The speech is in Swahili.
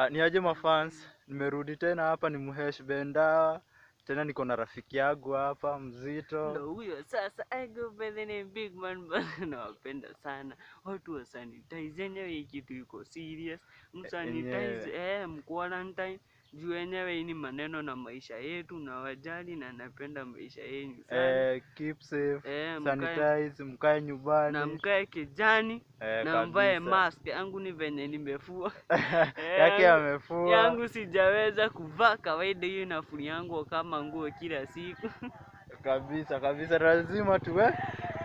Uh, ni aje mafans, nimerudi tena hapa, ni Muhesh Benda tena, niko na rafiki yangu hapa mzito. Ndio huyo sasa, aigo eh, bedhe ni big man bana, nawapenda sana watu wa sanitize, yenyewe hii kitu iko serious, msanitize eh, mquarantine juu yenyewe ni maneno na maisha yetu, na wajali na napenda maisha yenu sana eh, keep safe eh sanitize, mkae nyumbani na mkae kijani eh, na mvae mask. Yangu ni venye nimefua yake eh, amefua yangu, sijaweza kuvaa kawaida hiyo nafuni yangu kama nguo kila siku kabisa kabisa, lazima tuwe eh.